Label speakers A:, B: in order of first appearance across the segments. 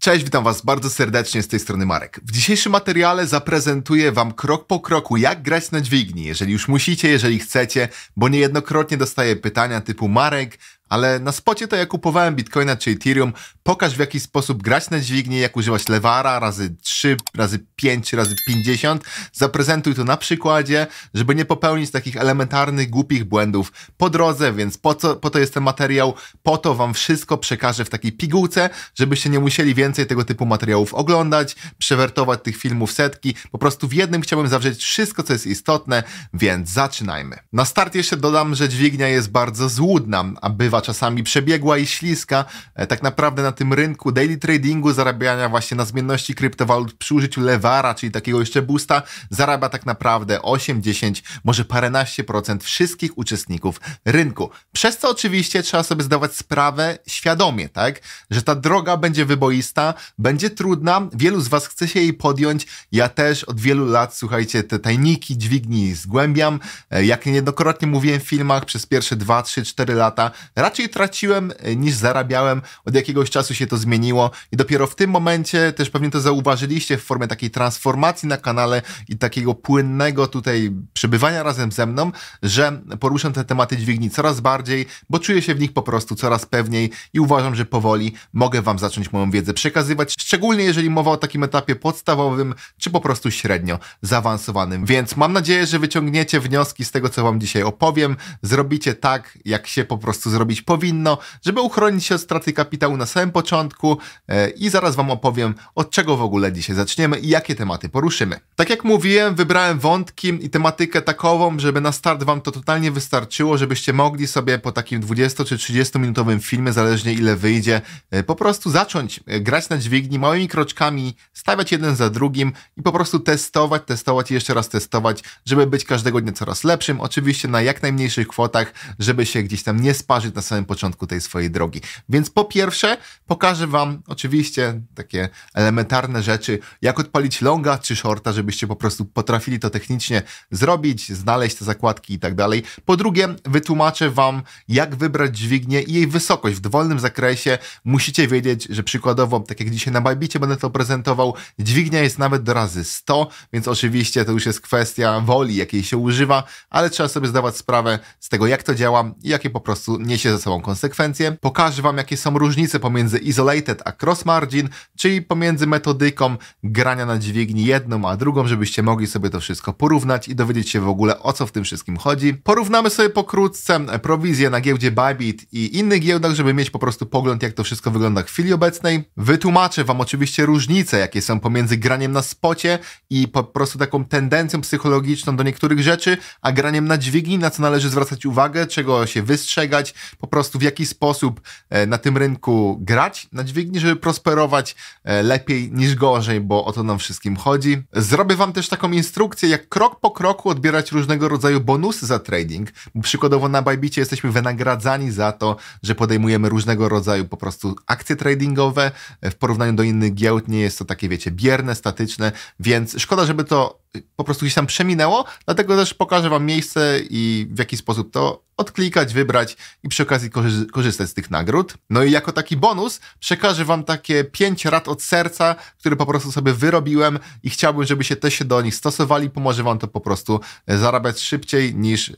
A: Cześć, witam Was bardzo serdecznie z tej strony Marek. W dzisiejszym materiale zaprezentuję Wam krok po kroku, jak grać na dźwigni, jeżeli już musicie, jeżeli chcecie, bo niejednokrotnie dostaję pytania typu Marek, ale na spocie to ja kupowałem Bitcoina czy Ethereum. Pokaż w jaki sposób grać na dźwignię, jak używać lewara razy 3, razy 5, razy 50. Zaprezentuj to na przykładzie, żeby nie popełnić takich elementarnych, głupich błędów po drodze, więc po, co, po to jest ten materiał, po to wam wszystko przekażę w takiej pigułce, żebyście nie musieli więcej tego typu materiałów oglądać, przewertować tych filmów setki. Po prostu w jednym chciałbym zawrzeć wszystko, co jest istotne, więc zaczynajmy. Na start jeszcze dodam, że dźwignia jest bardzo złudna, a bywa czasami przebiegła i śliska. E, tak naprawdę na tym rynku daily tradingu zarabiania właśnie na zmienności kryptowalut przy użyciu lewara, czyli takiego jeszcze boosta, zarabia tak naprawdę 8, 10, może paręnaście procent wszystkich uczestników rynku. Przez co oczywiście trzeba sobie zdawać sprawę świadomie, tak? Że ta droga będzie wyboista, będzie trudna, wielu z Was chce się jej podjąć. Ja też od wielu lat, słuchajcie, te tajniki, dźwigni zgłębiam. E, jak niejednokrotnie mówiłem w filmach, przez pierwsze 2, 3, 4 lata raczej traciłem e, niż zarabiałem. Od jakiegoś czasu się to zmieniło i dopiero w tym momencie też pewnie to zauważyliście w formie takiej transformacji na kanale i takiego płynnego tutaj przebywania razem ze mną, że poruszam te tematy dźwigni coraz bardziej, bo czuję się w nich po prostu coraz pewniej i uważam, że powoli mogę Wam zacząć moją wiedzę przekazywać, szczególnie jeżeli mowa o takim etapie podstawowym, czy po prostu średnio zaawansowanym. Więc mam nadzieję, że wyciągniecie wnioski z tego, co Wam dzisiaj opowiem, zrobicie tak, jak się po prostu zrobić powinno, żeby uchronić się od straty kapitału na samym początku e, i zaraz Wam opowiem, od czego w ogóle dzisiaj zaczniemy i jakie tematy poruszymy. Tak jak mówiłem, wybrałem wątki i tematykę takową, żeby na start Wam to totalnie wystarczyło, żebyście mogli sobie po takim 20 czy 30 minutowym filmie, zależnie ile wyjdzie, e, po prostu zacząć e, grać na dźwigni małymi kroczkami, stawiać jeden za drugim i po prostu testować, testować i jeszcze raz testować, żeby być każdego dnia coraz lepszym. Oczywiście na jak najmniejszych kwotach, żeby się gdzieś tam nie sparzyć na samym początku tej swojej drogi. Więc po pierwsze pokażę Wam oczywiście takie elementarne rzeczy, jak odpalić longa czy shorta, żebyście po prostu potrafili to technicznie zrobić, znaleźć te zakładki i tak dalej. Po drugie wytłumaczę Wam, jak wybrać dźwignię i jej wysokość w dowolnym zakresie. Musicie wiedzieć, że przykładowo, tak jak dzisiaj na Bajbicie będę to prezentował, dźwignia jest nawet do razy 100, więc oczywiście to już jest kwestia woli, jakiej się używa, ale trzeba sobie zdawać sprawę z tego, jak to działa i jakie po prostu niesie sobą konsekwencje, pokażę Wam jakie są różnice pomiędzy Isolated a Cross Margin, czyli pomiędzy metodyką grania na dźwigni jedną a drugą, żebyście mogli sobie to wszystko porównać i dowiedzieć się w ogóle o co w tym wszystkim chodzi. Porównamy sobie pokrótce e, prowizję na giełdzie Bybit i innych giełdach, żeby mieć po prostu pogląd jak to wszystko wygląda w chwili obecnej. Wytłumaczę Wam oczywiście różnice jakie są pomiędzy graniem na spocie i po prostu taką tendencją psychologiczną do niektórych rzeczy, a graniem na dźwigni, na co należy zwracać uwagę, czego się wystrzegać, po prostu w jaki sposób e, na tym rynku grać na dźwigni, żeby prosperować e, lepiej niż gorzej, bo o to nam wszystkim chodzi. Zrobię wam też taką instrukcję, jak krok po kroku odbierać różnego rodzaju bonusy za trading. Przykładowo na Bajbicie jesteśmy wynagradzani za to, że podejmujemy różnego rodzaju po prostu akcje tradingowe. W porównaniu do innych giełd nie jest to takie, wiecie, bierne, statyczne, więc szkoda, żeby to po prostu gdzieś tam przeminęło, dlatego też pokażę wam miejsce i w jaki sposób to odklikać, wybrać i przy okazji korzystać z tych nagród. No i jako taki bonus przekażę wam takie pięć rad od serca, które po prostu sobie wyrobiłem i chciałbym, żebyście też się do nich stosowali. Pomoże wam to po prostu e, zarabiać szybciej niż e,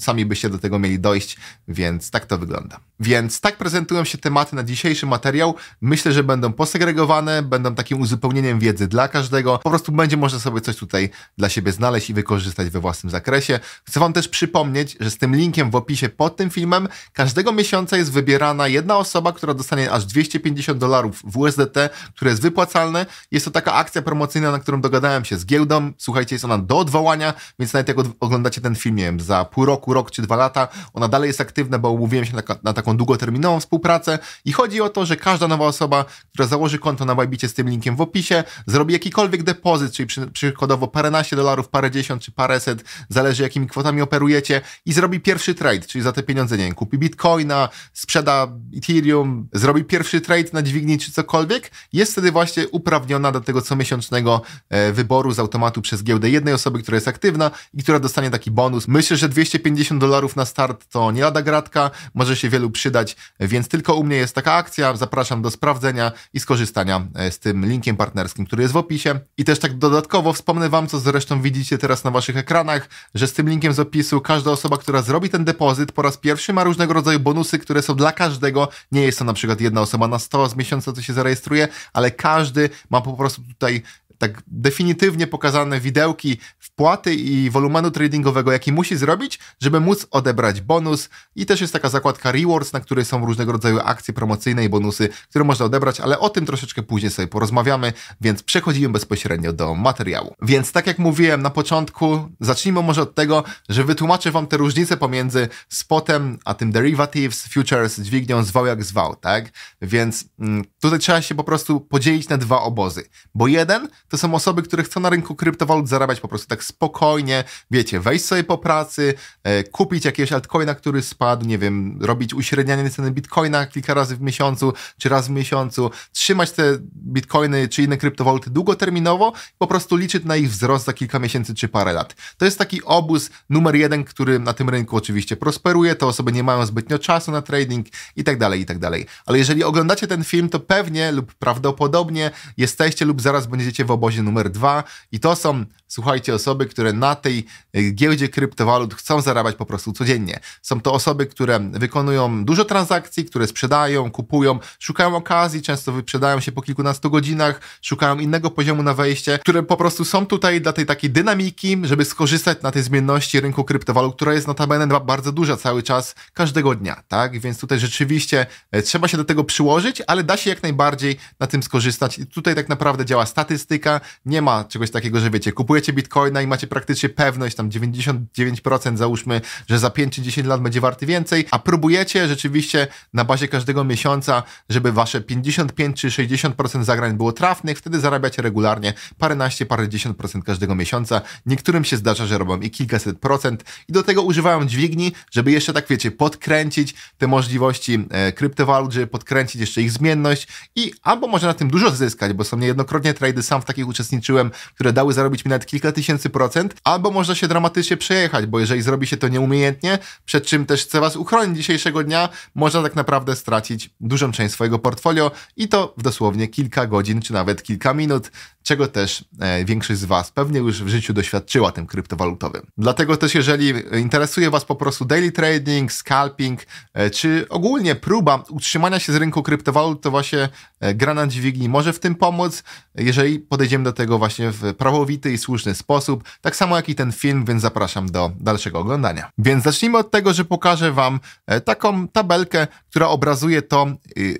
A: sami byście do tego mieli dojść, więc tak to wygląda. Więc tak prezentują się tematy na dzisiejszy materiał. Myślę, że będą posegregowane, będą takim uzupełnieniem wiedzy dla każdego. Po prostu będzie można sobie coś tutaj dla siebie znaleźć i wykorzystać we własnym zakresie. Chcę wam też przypomnieć, że z tym linkiem linkiem w opisie pod tym filmem. Każdego miesiąca jest wybierana jedna osoba, która dostanie aż 250 dolarów w USDT, które jest wypłacalne. Jest to taka akcja promocyjna, na którą dogadałem się z giełdą. Słuchajcie, jest ona do odwołania, więc nawet jak oglądacie ten film, nie wiem, za pół roku, rok czy dwa lata, ona dalej jest aktywna, bo umówiłem się na, na taką długoterminową współpracę i chodzi o to, że każda nowa osoba, która założy konto na Bajbicie z tym linkiem w opisie, zrobi jakikolwiek depozyt, czyli przy, przykładowo paręnaście dolarów, parę dziesiąt czy paręset, zależy jakimi kwotami operujecie i zrobi pierwszy pierwszy trade, czyli za te pieniądze, nie wiem, kupi bitcoina, sprzeda Ethereum, zrobi pierwszy trade na dźwigni czy cokolwiek, jest wtedy właśnie uprawniona do tego comiesięcznego e, wyboru z automatu przez giełdę jednej osoby, która jest aktywna i która dostanie taki bonus. Myślę, że 250 dolarów na start to nie lada gratka, może się wielu przydać, więc tylko u mnie jest taka akcja. Zapraszam do sprawdzenia i skorzystania e, z tym linkiem partnerskim, który jest w opisie. I też tak dodatkowo wspomnę Wam, co zresztą widzicie teraz na Waszych ekranach, że z tym linkiem z opisu każda osoba, która zrobi ten ten depozyt po raz pierwszy, ma różnego rodzaju bonusy, które są dla każdego. Nie jest to na przykład jedna osoba na 100 z miesiąca, co się zarejestruje, ale każdy ma po prostu tutaj tak definitywnie pokazane widełki wpłaty i wolumenu tradingowego, jaki musi zrobić, żeby móc odebrać bonus. I też jest taka zakładka rewards, na której są różnego rodzaju akcje promocyjne i bonusy, które można odebrać, ale o tym troszeczkę później sobie porozmawiamy, więc przechodzimy bezpośrednio do materiału. Więc tak jak mówiłem na początku, zacznijmy może od tego, że wytłumaczę Wam te różnice pomiędzy spotem, a tym derivatives, futures, dźwignią, zwał jak zwał, tak? Więc mm, tutaj trzeba się po prostu podzielić na dwa obozy, bo jeden to są osoby, które chcą na rynku kryptowalut zarabiać po prostu tak spokojnie, wiecie, wejść sobie po pracy, e, kupić jakiegoś altcoina, który spadł, nie wiem, robić uśrednianie ceny bitcoina kilka razy w miesiącu, czy raz w miesiącu, trzymać te bitcoiny czy inne kryptowaluty długoterminowo, i po prostu liczyć na ich wzrost za kilka miesięcy czy parę lat. To jest taki obóz numer jeden, który na tym rynku oczywiście prosperuje, te osoby nie mają zbytnio czasu na trading i tak dalej, i tak dalej. Ale jeżeli oglądacie ten film, to pewnie lub prawdopodobnie jesteście lub zaraz będziecie w obozie numer dwa i to są, słuchajcie, osoby, które na tej e, giełdzie kryptowalut chcą zarabiać po prostu codziennie. Są to osoby, które wykonują dużo transakcji, które sprzedają, kupują, szukają okazji, często wyprzedają się po kilkunastu godzinach, szukają innego poziomu na wejście, które po prostu są tutaj dla tej takiej dynamiki, żeby skorzystać na tej zmienności rynku kryptowalut, która jest notabene bardzo duża cały czas, każdego dnia, tak? Więc tutaj rzeczywiście e, trzeba się do tego przyłożyć, ale da się jak najbardziej na tym skorzystać i tutaj tak naprawdę działa statystyka, Polska nie ma czegoś takiego, że wiecie, kupujecie bitcoina i macie praktycznie pewność, tam 99% załóżmy, że za 5 czy 10 lat będzie warty więcej, a próbujecie rzeczywiście na bazie każdego miesiąca, żeby wasze 55 czy 60% zagrań było trafnych, wtedy zarabiacie regularnie paręnaście, parędziesiąt procent każdego miesiąca. Niektórym się zdarza, że robią i kilkaset procent i do tego używają dźwigni, żeby jeszcze tak wiecie, podkręcić te możliwości e, kryptowalut, żeby podkręcić jeszcze ich zmienność i albo może na tym dużo zyskać, bo są niejednokrotnie trady sam w takiej jakich uczestniczyłem, które dały zarobić mi nawet kilka tysięcy procent, albo można się dramatycznie przejechać, bo jeżeli zrobi się to nieumiejętnie, przed czym też chcę Was uchronić dzisiejszego dnia, można tak naprawdę stracić dużą część swojego portfolio i to w dosłownie kilka godzin, czy nawet kilka minut, czego też e, większość z Was pewnie już w życiu doświadczyła tym kryptowalutowym. Dlatego też jeżeli interesuje Was po prostu daily trading, scalping, e, czy ogólnie próba utrzymania się z rynku kryptowalut, to właśnie e, gra na dźwigni może w tym pomóc. Jeżeli podejdziecie podejdziemy do tego właśnie w prawowity i słuszny sposób, tak samo jak i ten film, więc zapraszam do dalszego oglądania. Więc zacznijmy od tego, że pokażę Wam e, taką tabelkę, która obrazuje to, e,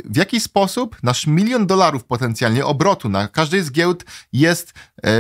A: w jaki sposób nasz milion dolarów potencjalnie obrotu na każdej z giełd jest e,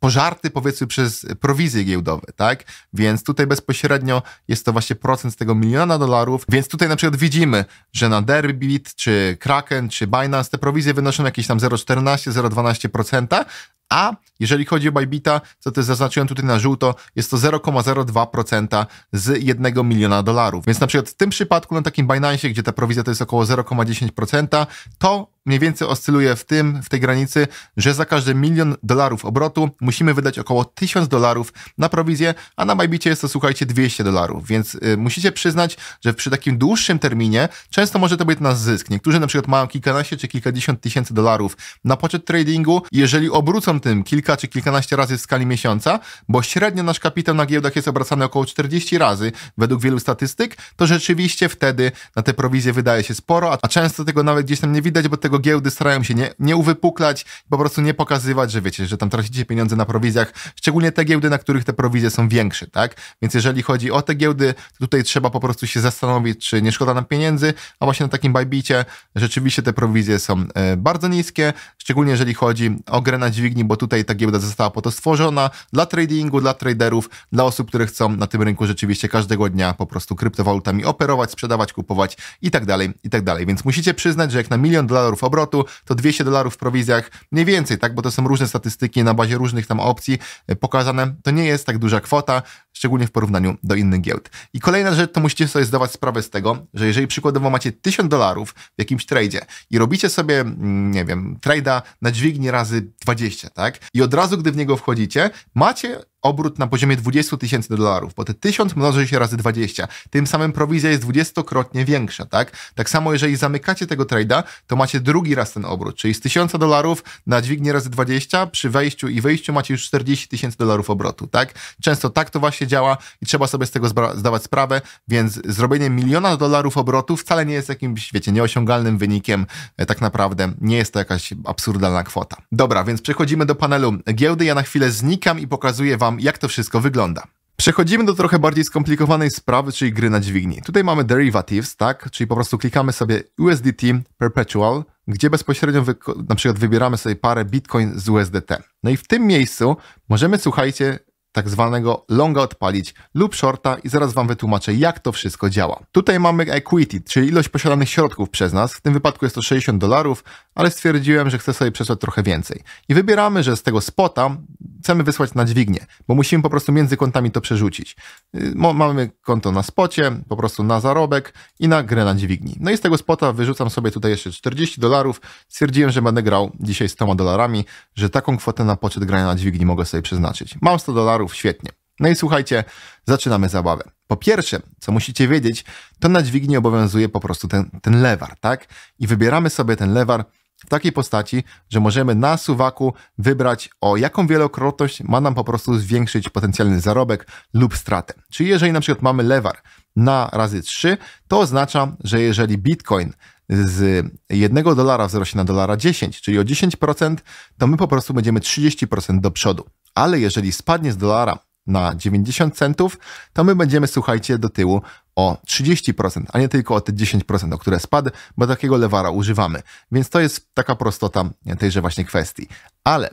A: pożarty powiedzmy przez prowizje giełdowe, tak? Więc tutaj bezpośrednio jest to właśnie procent z tego miliona dolarów, więc tutaj na przykład widzimy, że na Derbit, czy Kraken, czy Binance te prowizje wynoszą jakieś tam 0,14, 0,12%, a jeżeli chodzi o Bybita, co też zaznaczyłem tutaj na żółto, jest to 0,02% z 1 miliona dolarów. Więc na przykład w tym przypadku, na takim Binance, gdzie ta prowizja to jest około 0,10%, to mniej więcej oscyluje w tym, w tej granicy, że za każdy milion dolarów obrotu musimy wydać około 1000 dolarów na prowizję, a na Bybicie jest to, słuchajcie, 200 dolarów. Więc y, musicie przyznać, że przy takim dłuższym terminie często może to być nasz zysk. Niektórzy na przykład mają kilkanaście czy kilkadziesiąt tysięcy dolarów na poczet tradingu i jeżeli obrócą tym kilka czy kilkanaście razy w skali miesiąca, bo średnio nasz kapitał na giełdach jest obracany około 40 razy według wielu statystyk, to rzeczywiście wtedy na te prowizje wydaje się sporo, a często tego nawet gdzieś tam nie widać, bo tego giełdy starają się nie, nie uwypuklać, po prostu nie pokazywać, że wiecie, że tam tracicie pieniądze na prowizjach, szczególnie te giełdy, na których te prowizje są większe, tak? Więc jeżeli chodzi o te giełdy, to tutaj trzeba po prostu się zastanowić, czy nie szkoda nam pieniędzy, a właśnie na takim bajbicie rzeczywiście te prowizje są e, bardzo niskie, szczególnie jeżeli chodzi o grę na dźwigni, bo tutaj ta giełda została po to stworzona dla tradingu, dla traderów, dla osób, które chcą na tym rynku rzeczywiście każdego dnia po prostu kryptowalutami operować, sprzedawać, kupować i tak dalej, i tak dalej. Więc musicie przyznać, że jak na milion dolarów obrotu, to 200 dolarów w prowizjach, mniej więcej, tak, bo to są różne statystyki na bazie różnych tam opcji e, pokazane. To nie jest tak duża kwota, szczególnie w porównaniu do innych giełd. I kolejna rzecz, to musicie sobie zdawać sprawę z tego, że jeżeli przykładowo macie 1000 dolarów w jakimś tradzie i robicie sobie, mm, nie wiem, trada na dźwignię razy 20, tak? I od razu, gdy w niego wchodzicie, macie obrót na poziomie 20 tysięcy dolarów, bo te 1000 mnoży się razy 20. Tym samym prowizja jest 20-krotnie większa, tak? Tak samo, jeżeli zamykacie tego trade'a, to macie drugi raz ten obrót, czyli z 1000 dolarów na dźwignię razy 20, przy wejściu i wyjściu macie już 40 tysięcy dolarów obrotu, tak? Często tak to właśnie działa i trzeba sobie z tego zdawać sprawę, więc zrobienie miliona dolarów obrotu wcale nie jest jakimś, wiecie, nieosiągalnym wynikiem, e, tak naprawdę nie jest to jakaś absurdalna kwota. Dobra, więc przechodzimy do panelu giełdy, ja na chwilę znikam i pokazuję Wam Wam, jak to wszystko wygląda. Przechodzimy do trochę bardziej skomplikowanej sprawy, czyli gry na dźwigni. Tutaj mamy derivatives, tak? Czyli po prostu klikamy sobie USDT Perpetual, gdzie bezpośrednio na przykład wybieramy sobie parę Bitcoin z USDT. No i w tym miejscu możemy, słuchajcie, tak zwanego longa odpalić lub shorta i zaraz Wam wytłumaczę, jak to wszystko działa. Tutaj mamy equity, czyli ilość posiadanych środków przez nas. W tym wypadku jest to 60 dolarów, ale stwierdziłem, że chcę sobie przesłać trochę więcej. I wybieramy, że z tego spota chcemy wysłać na dźwignię, bo musimy po prostu między kontami to przerzucić. Y, mamy konto na spocie, po prostu na zarobek i na grę na dźwigni. No i z tego spota wyrzucam sobie tutaj jeszcze 40 dolarów. Stwierdziłem, że będę grał dzisiaj 100 dolarami, że taką kwotę na poczet grania na dźwigni mogę sobie przeznaczyć. Mam 100 dolarów, Świetnie. No i słuchajcie, zaczynamy zabawę. Po pierwsze, co musicie wiedzieć, to na dźwigni obowiązuje po prostu ten, ten lewar, tak? I wybieramy sobie ten lewar w takiej postaci, że możemy na suwaku wybrać o jaką wielokrotność ma nam po prostu zwiększyć potencjalny zarobek lub stratę. Czyli jeżeli na przykład mamy lewar na razy 3, to oznacza, że jeżeli bitcoin z 1 dolara wzrośnie na dolara 10, czyli o 10%, to my po prostu będziemy 30% do przodu ale jeżeli spadnie z dolara na 90 centów, to my będziemy, słuchajcie, do tyłu o 30%, a nie tylko o te 10%, o które spadł, bo takiego lewara używamy. Więc to jest taka prostota tejże właśnie kwestii. Ale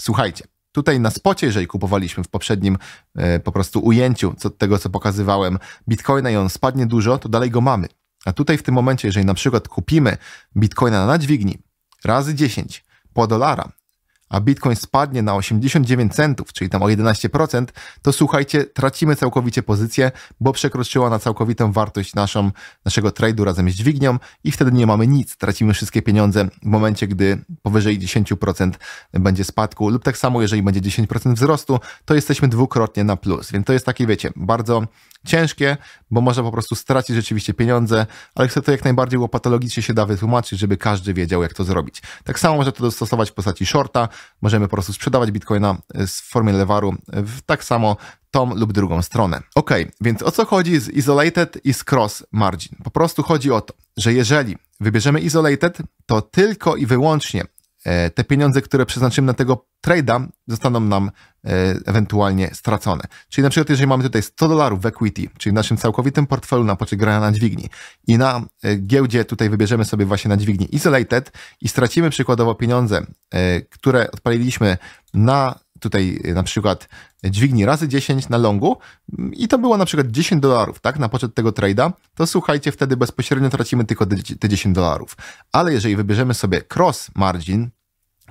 A: słuchajcie, tutaj na spocie, jeżeli kupowaliśmy w poprzednim e, po prostu ujęciu co, tego, co pokazywałem, bitcoina i on spadnie dużo, to dalej go mamy. A tutaj w tym momencie, jeżeli na przykład kupimy bitcoina na dźwigni razy 10 po dolara, a Bitcoin spadnie na 89 centów, czyli tam o 11%, to słuchajcie, tracimy całkowicie pozycję, bo przekroczyła na całkowitą wartość naszą, naszego trade'u razem z dźwignią i wtedy nie mamy nic, tracimy wszystkie pieniądze w momencie, gdy powyżej 10% będzie spadku lub tak samo, jeżeli będzie 10% wzrostu, to jesteśmy dwukrotnie na plus, więc to jest taki, wiecie, bardzo ciężkie, bo można po prostu stracić rzeczywiście pieniądze, ale chcę to jak najbardziej łopatologicznie się da wytłumaczyć, żeby każdy wiedział, jak to zrobić. Tak samo można to dostosować w postaci shorta, możemy po prostu sprzedawać bitcoina e, w formie lewaru e, w tak samo tą lub drugą stronę. Ok, więc o co chodzi z isolated i z cross margin? Po prostu chodzi o to, że jeżeli wybierzemy isolated, to tylko i wyłącznie E, te pieniądze, które przeznaczymy na tego trade'a, zostaną nam e, ewentualnie stracone. Czyli na przykład, jeżeli mamy tutaj 100 dolarów w equity, czyli w naszym całkowitym portfelu na poczet grania na dźwigni i na e, giełdzie tutaj wybierzemy sobie właśnie na dźwigni isolated i stracimy przykładowo pieniądze, które odpaliliśmy na tutaj na przykład dźwigni razy 10 na longu mm, i to było na przykład 10 dolarów, tak, na poczet tego trade'a, to słuchajcie, wtedy bezpośrednio tracimy tylko te 10 dolarów. Ale jeżeli wybierzemy sobie cross margin,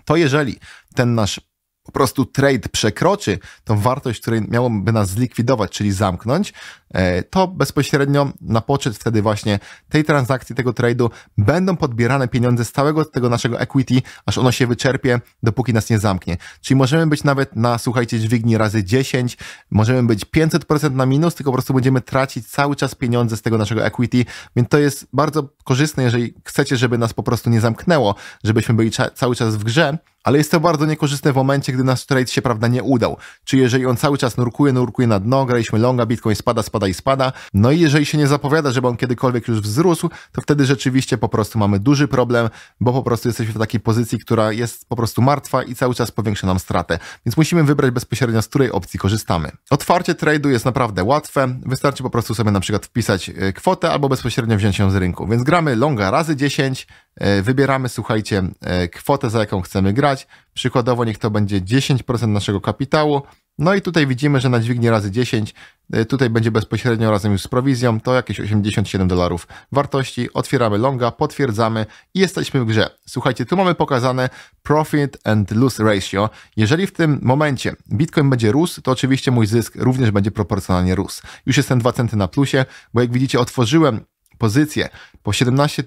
A: to jeżeli ten nasz po prostu trade przekroczy tą wartość, której miałoby nas zlikwidować, czyli zamknąć, E, to bezpośrednio na poczet wtedy właśnie tej transakcji, tego trade'u będą podbierane pieniądze z całego tego naszego equity, aż ono się wyczerpie, dopóki nas nie zamknie. Czyli możemy być nawet na, słuchajcie, dźwigni razy 10, możemy być 500% na minus, tylko po prostu będziemy tracić cały czas pieniądze z tego naszego equity, więc to jest bardzo korzystne, jeżeli chcecie, żeby nas po prostu nie zamknęło, żebyśmy byli cały czas w grze, ale jest to bardzo niekorzystne w momencie, gdy nasz trade się, prawda, nie udał. Czyli jeżeli on cały czas nurkuje, nurkuje na dno, graliśmy longa, bitcoin spada, spada, spada i spada. No i jeżeli się nie zapowiada, żeby on kiedykolwiek już wzrósł, to wtedy rzeczywiście po prostu mamy duży problem, bo po prostu jesteśmy w takiej pozycji, która jest po prostu martwa i cały czas powiększa nam stratę. Więc musimy wybrać bezpośrednio, z której opcji korzystamy. Otwarcie trade'u jest naprawdę łatwe. Wystarczy po prostu sobie na przykład wpisać e, kwotę albo bezpośrednio wziąć ją z rynku. Więc gramy longa razy 10, e, wybieramy, słuchajcie, e, kwotę, za jaką chcemy grać. Przykładowo niech to będzie 10% naszego kapitału. No i tutaj widzimy, że na dźwignię razy 10, y, tutaj będzie bezpośrednio razem już z prowizją, to jakieś 87 dolarów wartości. Otwieramy longa, potwierdzamy i jesteśmy w grze. Słuchajcie, tu mamy pokazane profit and loss ratio. Jeżeli w tym momencie Bitcoin będzie rósł, to oczywiście mój zysk również będzie proporcjonalnie rósł. Już jestem 2 centy na plusie, bo jak widzicie otworzyłem pozycję po 17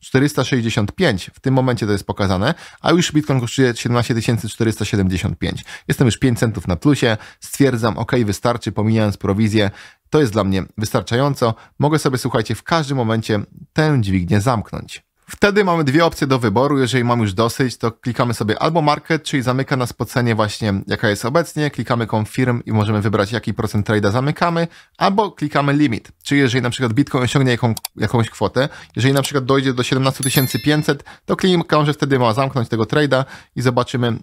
A: 465, w tym momencie to jest pokazane, a już Bitcoin kosztuje 17 475. Jestem już 5 centów na plusie, stwierdzam, ok, wystarczy, pomijając prowizję, to jest dla mnie wystarczająco. Mogę sobie, słuchajcie, w każdym momencie tę dźwignię zamknąć. Wtedy mamy dwie opcje do wyboru. Jeżeli mam już dosyć, to klikamy sobie albo market, czyli zamyka nas po cenie właśnie jaka jest obecnie, klikamy confirm i możemy wybrać jaki procent trade'a zamykamy, albo klikamy limit, czyli jeżeli na przykład Bitcoin osiągnie jaką, jakąś kwotę, jeżeli na przykład dojdzie do 17500, to klikamy, że wtedy ma zamknąć tego trade'a i zobaczymy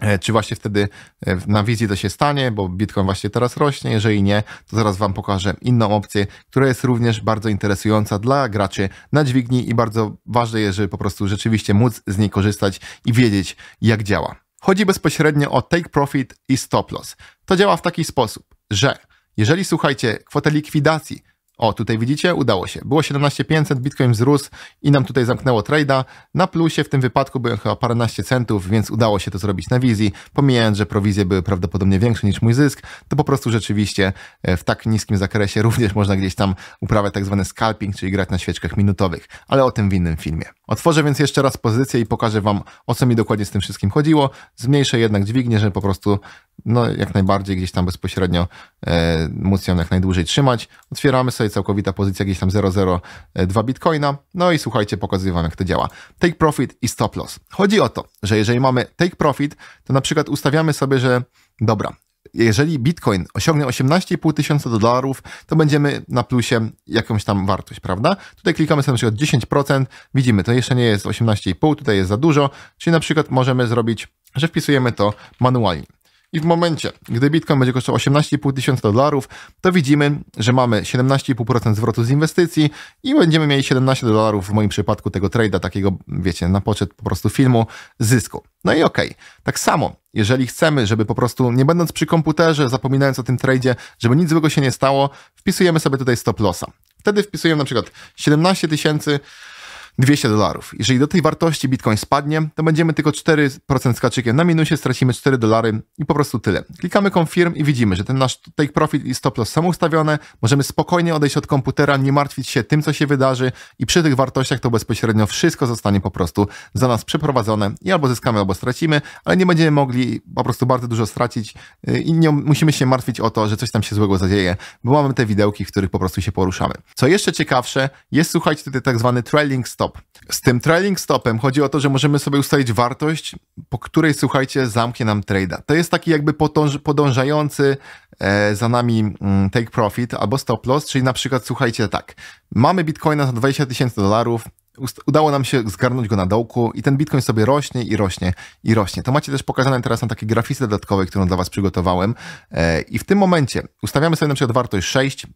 A: E, czy właśnie wtedy e, na wizji to się stanie, bo Bitcoin właśnie teraz rośnie. Jeżeli nie, to zaraz Wam pokażę inną opcję, która jest również bardzo interesująca dla graczy na dźwigni i bardzo ważne jest, żeby po prostu rzeczywiście móc z niej korzystać i wiedzieć, jak działa. Chodzi bezpośrednio o take profit i stop loss. To działa w taki sposób, że jeżeli słuchajcie, kwotę likwidacji o, tutaj widzicie, udało się. Było 17500, Bitcoin wzrósł i nam tutaj zamknęło trade'a. Na plusie w tym wypadku byłem chyba paręnaście centów, więc udało się to zrobić na wizji. Pomijając, że prowizje były prawdopodobnie większe niż mój zysk, to po prostu rzeczywiście e, w tak niskim zakresie również można gdzieś tam uprawiać tak zwany scalping, czyli grać na świeczkach minutowych, ale o tym w innym filmie. Otworzę więc jeszcze raz pozycję i pokażę Wam, o co mi dokładnie z tym wszystkim chodziło. Zmniejszę jednak dźwignię, żeby po prostu no, jak najbardziej gdzieś tam bezpośrednio e, móc ją jak najdłużej trzymać. Otwieramy sobie całkowita pozycja gdzieś tam 0,02 e, bitcoina. No i słuchajcie, pokazuję wam jak to działa. Take profit i stop loss. Chodzi o to, że jeżeli mamy take profit, to na przykład ustawiamy sobie, że dobra, jeżeli Bitcoin osiągnie 18,5 tysiąca dolarów, to będziemy na plusie jakąś tam wartość, prawda? Tutaj klikamy sobie na przykład 10%, widzimy, to jeszcze nie jest 18,5, tutaj jest za dużo, czyli na przykład możemy zrobić, że wpisujemy to manualnie. I w momencie, gdy Bitcoin będzie kosztował 18,5 tysiąca dolarów, to widzimy, że mamy 17,5% zwrotu z inwestycji i będziemy mieli 17 dolarów w moim przypadku tego trade'a, takiego, wiecie, na poczet po prostu filmu zysku. No i okej. Okay. Tak samo, jeżeli chcemy, żeby po prostu nie będąc przy komputerze, zapominając o tym trade'zie, żeby nic złego się nie stało, wpisujemy sobie tutaj stop lossa. Wtedy wpisujemy na przykład 17 tysięcy 200 dolarów. Jeżeli do tej wartości Bitcoin spadnie, to będziemy tylko 4% skaczykiem na minusie, stracimy 4 dolary i po prostu tyle. Klikamy confirm i widzimy, że ten nasz take profit i stop loss są ustawione, możemy spokojnie odejść od komputera, nie martwić się tym, co się wydarzy i przy tych wartościach to bezpośrednio wszystko zostanie po prostu za nas przeprowadzone i albo zyskamy, albo stracimy, ale nie będziemy mogli po prostu bardzo dużo stracić y, i nie musimy się martwić o to, że coś tam się złego zadzieje, bo mamy te widełki, w których po prostu się poruszamy. Co jeszcze ciekawsze, jest słuchajcie tutaj tak zwany trailing stop, stop. Z tym trailing stopem chodzi o to, że możemy sobie ustalić wartość, po której, słuchajcie, zamknie nam trade'a. To jest taki jakby podążający e, za nami mm, take profit albo stop loss, czyli na przykład, słuchajcie, tak, mamy bitcoina za 20 tysięcy dolarów, udało nam się zgarnąć go na dołku i ten bitcoin sobie rośnie i rośnie i rośnie. To macie też pokazane teraz na takiej grafice dodatkowej, którą dla Was przygotowałem. E, I w tym momencie ustawiamy sobie na przykład wartość 6,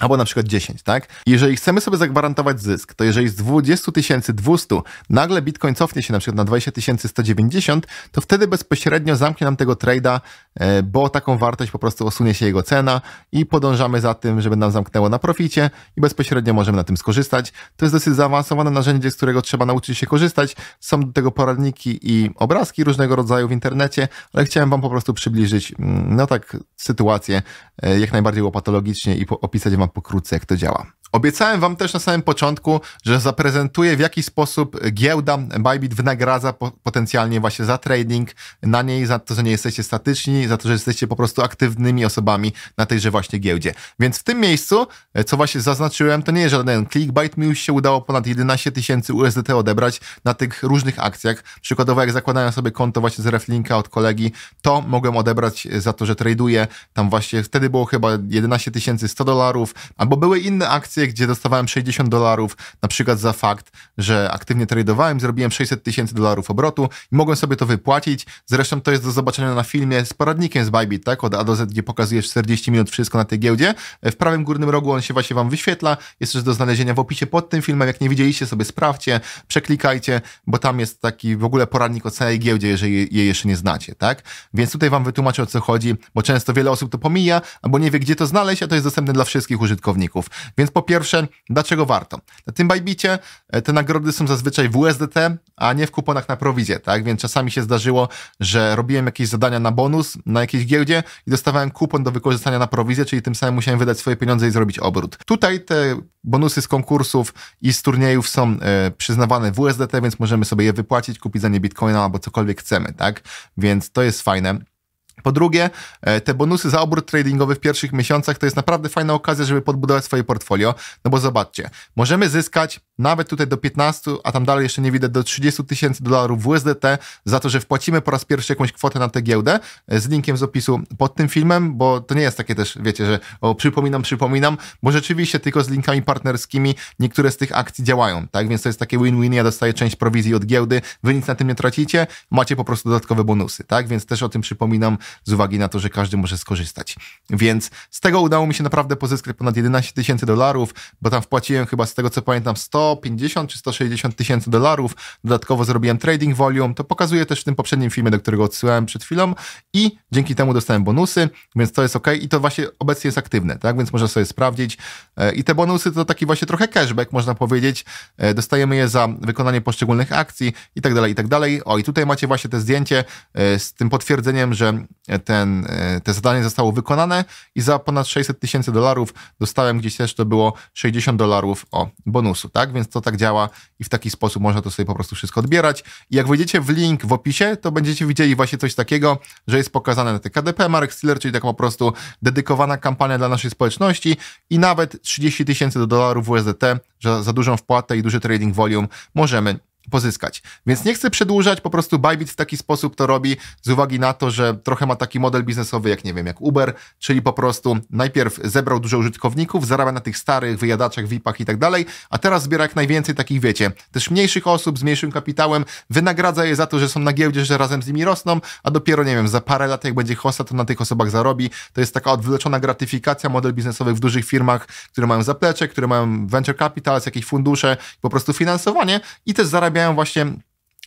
A: albo na przykład 10, tak? Jeżeli chcemy sobie zagwarantować zysk, to jeżeli z 20 200 nagle Bitcoin cofnie się na przykład na 20 190, to wtedy bezpośrednio zamknie nam tego trade'a, e, bo taką wartość po prostu osunie się jego cena i podążamy za tym, żeby nam zamknęło na proficie i bezpośrednio możemy na tym skorzystać. To jest dosyć zaawansowane narzędzie, z którego trzeba nauczyć się korzystać. Są do tego poradniki i obrazki różnego rodzaju w internecie, ale chciałem wam po prostu przybliżyć, mm, no tak, sytuację e, jak najbardziej łopatologicznie i opisać wam pokrótce, jak to działa. Obiecałem wam też na samym początku, że zaprezentuję w jaki sposób giełda Bybit wynagradza po, potencjalnie właśnie za trading na niej, za to, że nie jesteście statyczni, za to, że jesteście po prostu aktywnymi osobami na tejże właśnie giełdzie. Więc w tym miejscu, e, co właśnie zaznaczyłem, to nie jest żaden clickbait, mi już się udało ponad 11 tysięcy USDT odebrać na tych różnych akcjach. Przykładowo jak zakładałem sobie konto właśnie z Reflinka od kolegi, to mogłem odebrać e, za to, że traduję tam właśnie, wtedy było chyba 11 tysięcy 100 dolarów, albo były inne akcje, gdzie dostawałem 60 dolarów na przykład za fakt, że aktywnie tradowałem, zrobiłem 600 tysięcy dolarów obrotu i mogłem sobie to wypłacić. Zresztą to jest do zobaczenia na filmie z poradnikiem z Bybit, tak? Od A do Z, gdzie pokazujesz 40 minut wszystko na tej giełdzie. W prawym górnym rogu on się właśnie wam wyświetla. Jest też do znalezienia w opisie pod tym filmem. Jak nie widzieliście, sobie sprawdźcie, przeklikajcie, bo tam jest taki w ogóle poradnik o całej giełdzie, jeżeli jej jeszcze nie znacie, tak? Więc tutaj wam wytłumaczę o co chodzi, bo często wiele osób to pomija, albo nie wie gdzie to znaleźć, a to jest dostępne dla wszystkich użytkowników. Więc po pierwsze pierwsze, dlaczego warto? Na tym Bajbicie e, te nagrody są zazwyczaj w USDT, a nie w kuponach na prowizję, tak? Więc czasami się zdarzyło, że robiłem jakieś zadania na bonus na jakiejś giełdzie i dostawałem kupon do wykorzystania na prowizję, czyli tym samym musiałem wydać swoje pieniądze i zrobić obrót. Tutaj te bonusy z konkursów i z turniejów są e, przyznawane w USDT, więc możemy sobie je wypłacić, kupić za nie bitcoina albo cokolwiek chcemy, tak? Więc to jest fajne. Po drugie, e, te bonusy za obrót tradingowy w pierwszych miesiącach to jest naprawdę fajna okazja, żeby podbudować swoje portfolio, no bo zobaczcie, możemy zyskać nawet tutaj do 15, a tam dalej jeszcze nie widzę do 30 tysięcy dolarów w USDT za to, że wpłacimy po raz pierwszy jakąś kwotę na tę giełdę e, z linkiem z opisu pod tym filmem, bo to nie jest takie też, wiecie, że o, przypominam, przypominam, bo rzeczywiście tylko z linkami partnerskimi niektóre z tych akcji działają, tak? Więc to jest takie win-win, ja dostaję część prowizji od giełdy, wy nic na tym nie tracicie, macie po prostu dodatkowe bonusy, tak? Więc też o tym przypominam z uwagi na to, że każdy może skorzystać. Więc z tego udało mi się naprawdę pozyskać ponad 11 tysięcy dolarów, bo tam wpłaciłem chyba z tego co pamiętam 100 150 czy 160 tysięcy dolarów. Dodatkowo zrobiłem trading volume. To pokazuję też w tym poprzednim filmie, do którego odsyłałem przed chwilą i dzięki temu dostałem bonusy, więc to jest ok i to właśnie obecnie jest aktywne, tak? Więc można sobie sprawdzić. E, I te bonusy to taki właśnie trochę cashback, można powiedzieć. E, dostajemy je za wykonanie poszczególnych akcji i tak dalej, i tak dalej. O, i tutaj macie właśnie te zdjęcie e, z tym potwierdzeniem, że ten, te zadanie zostało wykonane i za ponad 600 tysięcy dolarów dostałem gdzieś też to było 60 dolarów o bonusu, tak? Więc to tak działa i w taki sposób można to sobie po prostu wszystko odbierać. I jak wejdziecie w link w opisie, to będziecie widzieli właśnie coś takiego, że jest pokazane na te KDP Mark Stiller, czyli taka po prostu dedykowana kampania dla naszej społeczności i nawet 30 tysięcy dolarów USDT, że za dużą wpłatę i duży trading volume możemy pozyskać. Więc nie chcę przedłużać, po prostu Bybit w taki sposób to robi z uwagi na to, że trochę ma taki model biznesowy jak, nie wiem, jak Uber, czyli po prostu najpierw zebrał dużo użytkowników, zarabia na tych starych wyjadaczach, VIP-ach i tak dalej, a teraz zbiera jak najwięcej takich, wiecie, też mniejszych osób z mniejszym kapitałem, wynagradza je za to, że są na giełdzie, że razem z nimi rosną, a dopiero, nie wiem, za parę lat jak będzie hosta, to na tych osobach zarobi. To jest taka odwleczona gratyfikacja, model biznesowy w dużych firmach, które mają zaplecze, które mają venture capital, jakieś fundusze, po prostu finansowanie i też zarabia zarabiają właśnie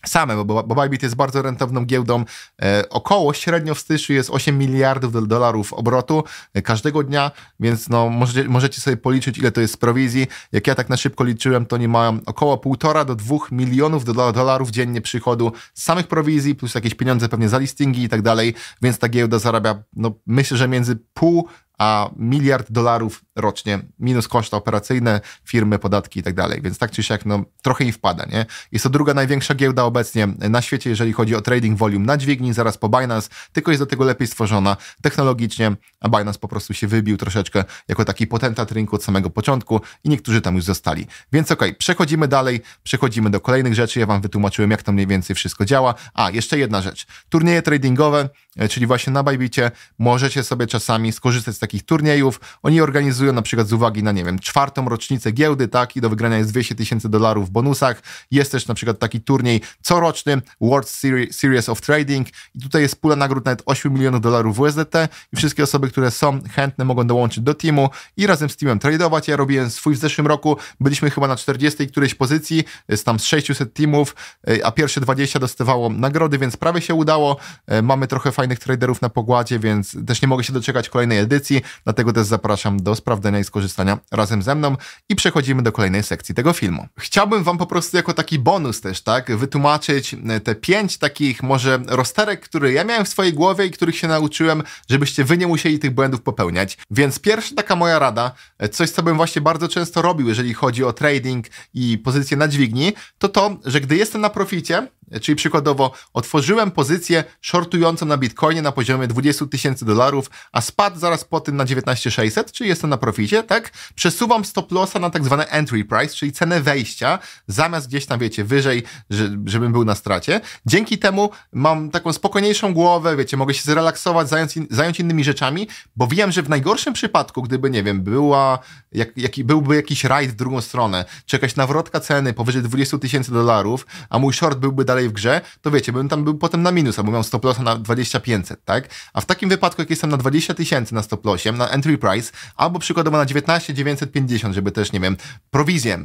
A: same, bo, bo Bybit jest bardzo rentowną giełdą. E, około średnio w styczniu jest 8 miliardów dolarów obrotu e, każdego dnia, więc no, możecie, możecie sobie policzyć, ile to jest prowizji. Jak ja tak na szybko liczyłem, to nie mają około 1,5 do 2 milionów dolarów dziennie przychodu z samych prowizji, plus jakieś pieniądze pewnie za listingi i tak dalej, więc ta giełda zarabia, no myślę, że między pół a miliard dolarów rocznie, minus koszty operacyjne, firmy, podatki i tak dalej. Więc tak czy siak, no, trochę im wpada, nie? Jest to druga największa giełda obecnie na świecie, jeżeli chodzi o trading volume na dźwigni, zaraz po Binance, tylko jest do tego lepiej stworzona technologicznie, a Binance po prostu się wybił troszeczkę jako taki potentat rynku od samego początku i niektórzy tam już zostali. Więc okej, okay, przechodzimy dalej, przechodzimy do kolejnych rzeczy. Ja wam wytłumaczyłem, jak to mniej więcej wszystko działa. A, jeszcze jedna rzecz. Turnieje tradingowe, e, czyli właśnie na Bajbicie, możecie sobie czasami skorzystać z takich turniejów. Oni organizują na przykład z uwagi na, nie wiem, czwartą rocznicę giełdy, tak, i do wygrania jest 200 tysięcy dolarów w bonusach. Jest też na przykład taki turniej coroczny World Series of Trading i tutaj jest pula nagród nawet 8 milionów dolarów w USDT i wszystkie osoby, które są chętne mogą dołączyć do teamu i razem z teamem tradeować. Ja robiłem swój w zeszłym roku, byliśmy chyba na 40 którejś pozycji, jest tam z 600 teamów, y, a pierwsze 20 dostawało nagrody, więc prawie się udało. Y, mamy trochę fajnych traderów na pogładzie, więc też nie mogę się doczekać kolejnej edycji dlatego też zapraszam do sprawdzenia i skorzystania razem ze mną i przechodzimy do kolejnej sekcji tego filmu. Chciałbym wam po prostu jako taki bonus też, tak, wytłumaczyć e, te pięć takich może rozterek, które ja miałem w swojej głowie i których się nauczyłem, żebyście wy nie musieli tych błędów popełniać. Więc pierwsza taka moja rada, e, coś co bym właśnie bardzo często robił, jeżeli chodzi o trading i pozycję na dźwigni, to to, że gdy jestem na proficie, Czyli przykładowo otworzyłem pozycję shortującą na Bitcoinie na poziomie 20 tysięcy dolarów, a spadł zaraz po tym na 19600, czyli jestem na proficie, tak? Przesuwam stop lossa na tak zwane entry price, czyli cenę wejścia, zamiast gdzieś tam, wiecie, wyżej, żebym był na stracie. Dzięki temu mam taką spokojniejszą głowę, wiecie, mogę się zrelaksować, zająć, in, zająć innymi rzeczami, bo wiem, że w najgorszym przypadku, gdyby, nie wiem, była, jak, jak, byłby jakiś rajd w drugą stronę, czy jakaś nawrotka ceny powyżej 20 tysięcy dolarów, a mój short byłby dalej dalej w grze, to wiecie, bym tam był potem na minus, albo miał stop loss na 2500, tak? A w takim wypadku, jak jestem na 20 tysięcy na stop lossie, na entry price, albo przykładowo na 19950, żeby też, nie wiem, prowizję e,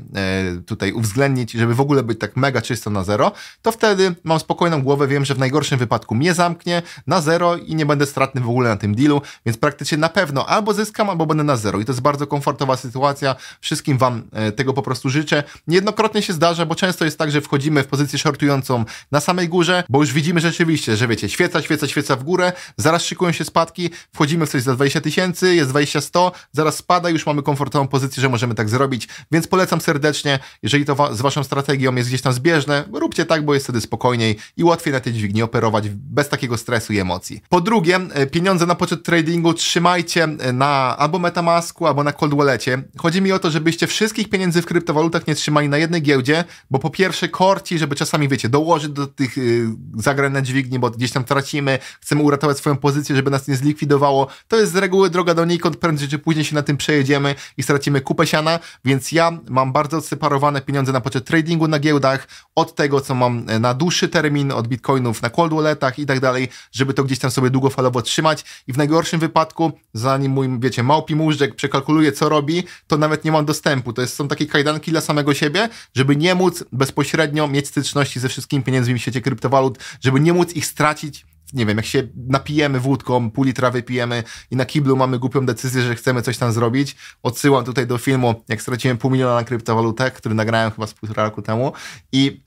A: tutaj uwzględnić, żeby w ogóle być tak mega czysto na zero, to wtedy mam spokojną głowę, wiem, że w najgorszym wypadku mnie zamknie na zero i nie będę stratny w ogóle na tym dealu, więc praktycznie na pewno albo zyskam, albo będę na zero. I to jest bardzo komfortowa sytuacja. Wszystkim Wam e, tego po prostu życzę. Niejednokrotnie się zdarza, bo często jest tak, że wchodzimy w pozycję shortującą na samej górze, bo już widzimy rzeczywiście, że wiecie, świeca, świeca, świeca w górę, zaraz szykują się spadki, wchodzimy w coś za 20 tysięcy, jest 20 100, zaraz spada, już mamy komfortową pozycję, że możemy tak zrobić, więc polecam serdecznie, jeżeli to wa z waszą strategią jest gdzieś tam zbieżne, róbcie tak, bo jest wtedy spokojniej i łatwiej na tej dźwigni operować bez takiego stresu i emocji. Po drugie, e, pieniądze na poczet tradingu trzymajcie e, na albo Metamasku, albo na Cold Wallecie. Chodzi mi o to, żebyście wszystkich pieniędzy w kryptowalutach nie trzymali na jednej giełdzie, bo po pierwsze korci, żeby czasami, wiecie, do dołożyć do tych y, zagrań na dźwigni, bo gdzieś tam tracimy, chcemy uratować swoją pozycję, żeby nas nie zlikwidowało. To jest z reguły droga do donikąd, prędzej czy później się na tym przejedziemy i stracimy kupę siana, więc ja mam bardzo odseparowane pieniądze na poczet tradingu na giełdach od tego, co mam e, na dłuższy termin, od bitcoinów na cold walletach i tak dalej, żeby to gdzieś tam sobie długofalowo trzymać i w najgorszym wypadku, zanim mój, wiecie, małpi móżdżek przekalkuluje, co robi, to nawet nie mam dostępu. To jest, są takie kajdanki dla samego siebie, żeby nie móc bezpośrednio mieć styczności ze wszystkim pieniędzmi w świecie kryptowalut, żeby nie móc ich stracić nie wiem, jak się napijemy wódką, pół litra wypijemy i na kiblu mamy głupią decyzję, że chcemy coś tam zrobić, odsyłam tutaj do filmu, jak straciłem pół miliona na kryptowalutę, który nagrałem chyba z półtora roku temu i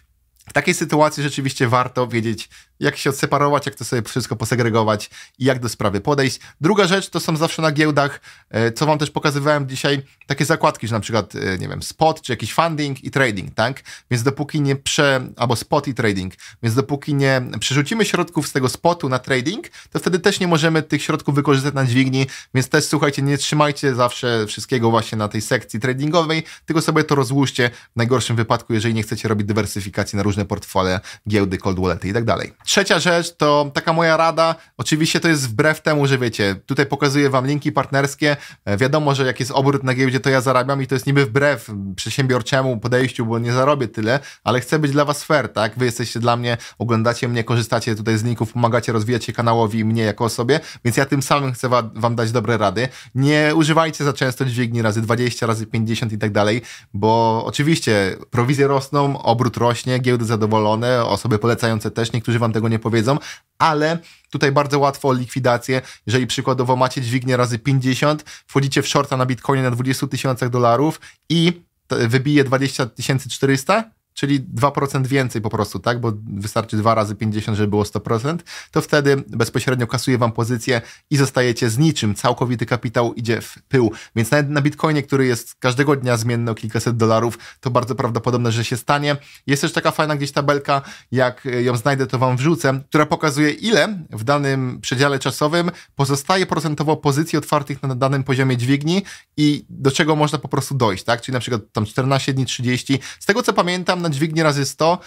A: w takiej sytuacji rzeczywiście warto wiedzieć, jak się odseparować, jak to sobie wszystko posegregować i jak do sprawy podejść. Druga rzecz to są zawsze na giełdach, e, co wam też pokazywałem dzisiaj, takie zakładki, że na przykład, e, nie wiem, spot czy jakiś funding i trading, tak? Więc dopóki nie prze... albo spot i trading, więc dopóki nie przerzucimy środków z tego spotu na trading, to wtedy też nie możemy tych środków wykorzystać na dźwigni, więc też słuchajcie, nie trzymajcie zawsze wszystkiego właśnie na tej sekcji tradingowej, tylko sobie to rozłóżcie w najgorszym wypadku, jeżeli nie chcecie robić dywersyfikacji na różne różne portfole, giełdy, cold wallety i tak dalej. Trzecia rzecz to taka moja rada, oczywiście to jest wbrew temu, że wiecie, tutaj pokazuję wam linki partnerskie, e, wiadomo, że jak jest obrót na giełdzie, to ja zarabiam i to jest niby wbrew przedsiębiorczemu podejściu, bo nie zarobię tyle, ale chcę być dla was fair, tak? Wy jesteście dla mnie, oglądacie mnie, korzystacie tutaj z linków, pomagacie rozwijać się kanałowi i mnie jako osobie, więc ja tym samym chcę wam dać dobre rady. Nie używajcie za często dźwigni razy 20, razy 50 i tak dalej, bo oczywiście prowizje rosną, obrót rośnie, giełdy zadowolone, osoby polecające też, niektórzy wam tego nie powiedzą, ale tutaj bardzo łatwo o likwidację, jeżeli przykładowo macie dźwignię razy 50, wchodzicie w shorta na Bitcoinie na 20 tysiącach dolarów i wybije 20 400, czyli 2% więcej po prostu, tak? Bo wystarczy 2 razy 50, żeby było 100%, to wtedy bezpośrednio kasuje wam pozycję i zostajecie z niczym. Całkowity kapitał idzie w pył. Więc nawet na Bitcoinie, który jest każdego dnia zmienny o kilkaset dolarów, to bardzo prawdopodobne, że się stanie. Jest też taka fajna gdzieś tabelka, jak ją znajdę, to wam wrzucę, która pokazuje, ile w danym przedziale czasowym pozostaje procentowo pozycji otwartych na danym poziomie dźwigni i do czego można po prostu dojść, tak? Czyli na przykład tam 14 dni, 30. Z tego co pamiętam, na dźwigni razy 100,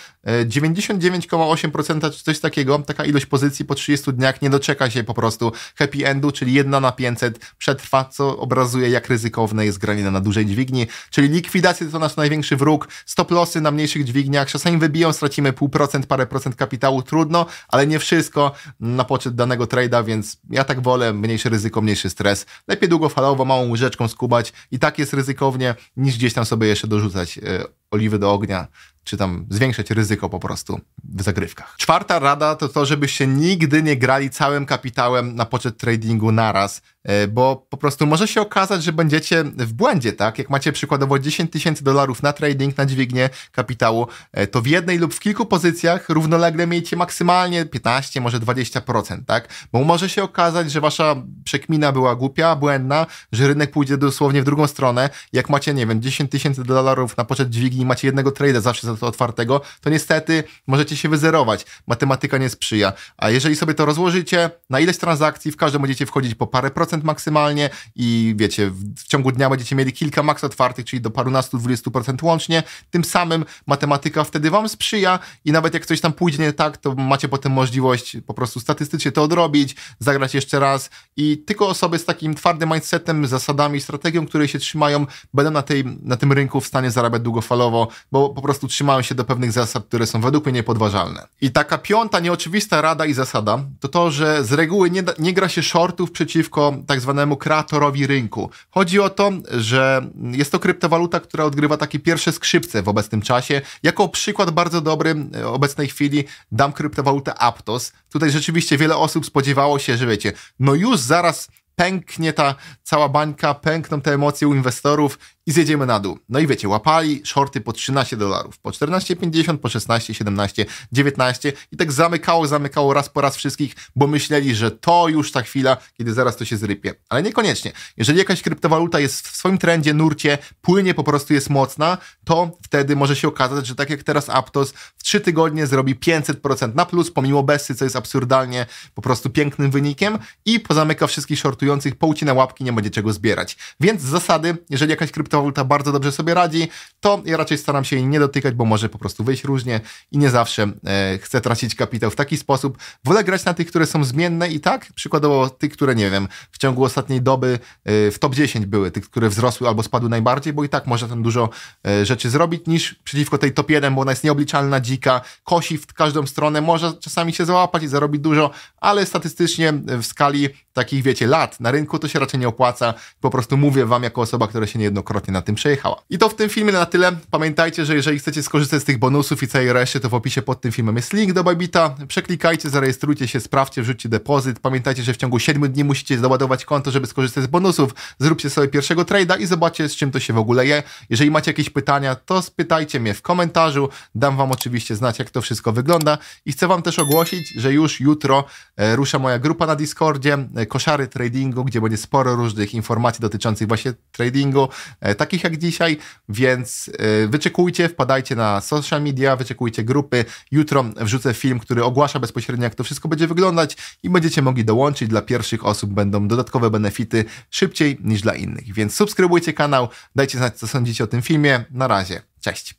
A: 99,8% e, czy coś takiego, taka ilość pozycji po 30 dniach nie doczeka się po prostu happy endu, czyli 1 na 500 przetrwa, co obrazuje jak ryzykowne jest granie na dużej dźwigni, czyli likwidacja to nasz największy wróg, stop losy na mniejszych dźwigniach, czasami wybiją, stracimy pół procent, parę procent kapitału, trudno, ale nie wszystko na poczet danego trade'a, więc ja tak wolę, mniejsze ryzyko, mniejszy stres, lepiej długofalowo, małą łyżeczką skubać i tak jest ryzykownie, niż gdzieś tam sobie jeszcze dorzucać e, oliwy do ognia czy tam zwiększać ryzyko po prostu w zagrywkach. Czwarta rada to to, żebyście nigdy nie grali całym kapitałem na poczet tradingu naraz, e, bo po prostu może się okazać, że będziecie w błędzie, tak? Jak macie przykładowo 10 tysięcy dolarów na trading, na dźwignię kapitału, e, to w jednej lub w kilku pozycjach równolegle miejcie maksymalnie 15, może 20%, tak? Bo może się okazać, że wasza przekmina była głupia, błędna, że rynek pójdzie dosłownie w drugą stronę. Jak macie, nie wiem, 10 tysięcy dolarów na poczet dźwigni, macie jednego trade'a zawsze za otwartego, to niestety możecie się wyzerować. Matematyka nie sprzyja. A jeżeli sobie to rozłożycie na ileś transakcji, w każdym będziecie wchodzić po parę procent maksymalnie i wiecie, w, w ciągu dnia będziecie mieli kilka maks otwartych, czyli do parunastu, dwudziestu procent łącznie. Tym samym matematyka wtedy wam sprzyja i nawet jak coś tam pójdzie nie tak, to macie potem możliwość po prostu statystycznie to odrobić, zagrać jeszcze raz i tylko osoby z takim twardym mindsetem, zasadami, strategią, które się trzymają, będą na, tej, na tym rynku w stanie zarabiać długofalowo, bo po prostu trzymają się do pewnych zasad, które są według mnie niepodważalne. I taka piąta, nieoczywista rada i zasada to to, że z reguły nie, nie gra się shortów przeciwko tak zwanemu kreatorowi rynku. Chodzi o to, że jest to kryptowaluta, która odgrywa takie pierwsze skrzypce w obecnym czasie. Jako przykład bardzo dobry e, obecnej chwili dam kryptowalutę Aptos. Tutaj rzeczywiście wiele osób spodziewało się, że wiecie, no już zaraz pęknie ta cała bańka, pękną te emocje u inwestorów i zjedziemy na dół. No i wiecie, łapali shorty po 13 dolarów, po 14,50, po 16, 17, 19 i tak zamykało, zamykało raz po raz wszystkich, bo myśleli, że to już ta chwila, kiedy zaraz to się zrypie. Ale niekoniecznie. Jeżeli jakaś kryptowaluta jest w swoim trendzie, nurcie, płynie, po prostu jest mocna, to wtedy może się okazać, że tak jak teraz Aptos w 3 tygodnie zrobi 500% na plus, pomimo besty, co jest absurdalnie po prostu pięknym wynikiem i pozamyka wszystkich shortujących, na łapki, nie będzie czego zbierać. Więc z zasady, jeżeli jakaś kryptowaluta Colta bardzo dobrze sobie radzi, to ja raczej staram się jej nie dotykać, bo może po prostu wyjść różnie i nie zawsze e, chcę tracić kapitał w taki sposób. Wolę grać na tych, które są zmienne i tak, przykładowo tych, które nie wiem, w ciągu ostatniej doby e, w top 10 były, tych, które wzrosły albo spadły najbardziej, bo i tak można tam dużo e, rzeczy zrobić, niż przeciwko tej top 1, bo ona jest nieobliczalna, dzika, kosi w każdą stronę, może czasami się załapać i zarobić dużo, ale statystycznie e, w skali takich, wiecie, lat na rynku to się raczej nie opłaca. Po prostu mówię wam jako osoba, która się niejednokrotnie na tym przejechała. I to w tym filmie na tyle. Pamiętajcie, że jeżeli chcecie skorzystać z tych bonusów i całej reszty, to w opisie pod tym filmem jest link do Babita. Przeklikajcie, zarejestrujcie się, sprawdźcie, wrzućcie depozyt. Pamiętajcie, że w ciągu 7 dni musicie załadować konto, żeby skorzystać z bonusów. Zróbcie sobie pierwszego trade'a i zobaczcie, z czym to się w ogóle je. Jeżeli macie jakieś pytania, to spytajcie mnie w komentarzu. Dam wam oczywiście znać, jak to wszystko wygląda. I chcę wam też ogłosić, że już jutro e, rusza moja grupa na Discordzie, e, koszary tradingu, gdzie będzie sporo różnych informacji dotyczących właśnie tradingu e, takich jak dzisiaj, więc y, wyczekujcie, wpadajcie na social media, wyczekujcie grupy. Jutro wrzucę film, który ogłasza bezpośrednio, jak to wszystko będzie wyglądać i będziecie mogli dołączyć. Dla pierwszych osób będą dodatkowe benefity szybciej niż dla innych. Więc subskrybujcie kanał, dajcie znać, co sądzicie o tym filmie. Na razie, cześć.